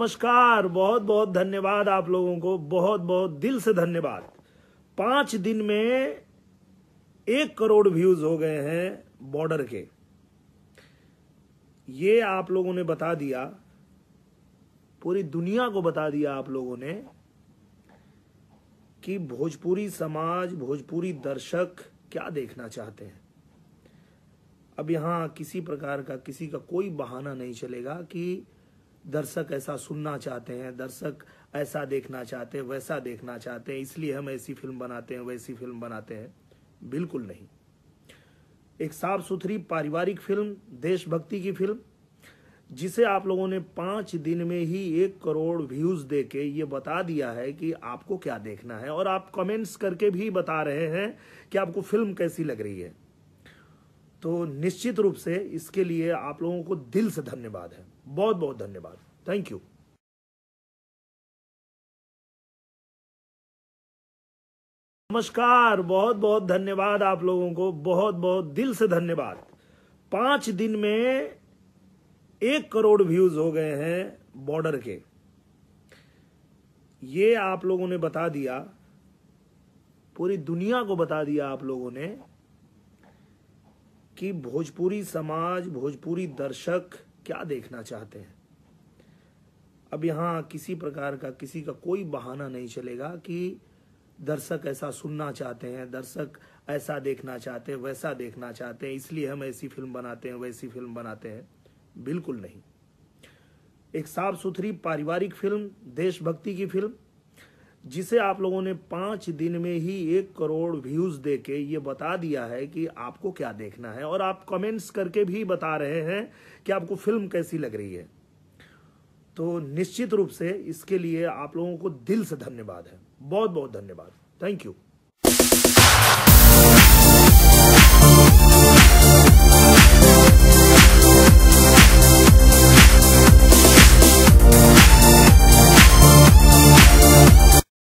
नमस्कार बहुत बहुत धन्यवाद आप लोगों को बहुत बहुत दिल से धन्यवाद पांच दिन में एक करोड़ व्यूज हो गए हैं बॉर्डर के ये आप लोगों ने बता दिया पूरी दुनिया को बता दिया आप लोगों ने कि भोजपुरी समाज भोजपुरी दर्शक क्या देखना चाहते हैं अब यहां किसी प्रकार का किसी का कोई बहाना नहीं चलेगा कि दर्शक ऐसा सुनना चाहते हैं दर्शक ऐसा देखना चाहते हैं वैसा देखना चाहते हैं इसलिए हम ऐसी फिल्म बनाते हैं वैसी फिल्म बनाते हैं बिल्कुल नहीं एक साफ सुथरी पारिवारिक फिल्म देशभक्ति की फिल्म जिसे आप लोगों ने पांच दिन में ही एक करोड़ व्यूज दे के ये बता दिया है कि आपको क्या देखना है और आप कमेंट्स करके भी बता रहे हैं कि आपको फिल्म कैसी लग रही है तो निश्चित रूप से इसके लिए आप लोगों को दिल से धन्यवाद है बहुत बहुत धन्यवाद थैंक यू नमस्कार बहुत बहुत धन्यवाद आप लोगों को बहुत बहुत दिल से धन्यवाद पांच दिन में एक करोड़ व्यूज हो गए हैं बॉर्डर के ये आप लोगों ने बता दिया पूरी दुनिया को बता दिया आप लोगों ने कि भोजपुरी समाज भोजपुरी दर्शक क्या देखना चाहते हैं अब यहाँ किसी प्रकार का किसी का कोई बहाना नहीं चलेगा कि दर्शक ऐसा सुनना चाहते हैं दर्शक ऐसा देखना चाहते हैं वैसा देखना चाहते हैं इसलिए हम ऐसी फिल्म बनाते हैं वैसी फिल्म बनाते हैं बिल्कुल नहीं एक साफ सुथरी पारिवारिक फिल्म देशभक्ति की फिल्म जिसे आप लोगों ने पांच दिन में ही एक करोड़ व्यूज दे के ये बता दिया है कि आपको क्या देखना है और आप कमेंट्स करके भी बता रहे हैं कि आपको फिल्म कैसी लग रही है तो निश्चित रूप से इसके लिए आप लोगों को दिल से धन्यवाद है बहुत बहुत धन्यवाद थैंक यू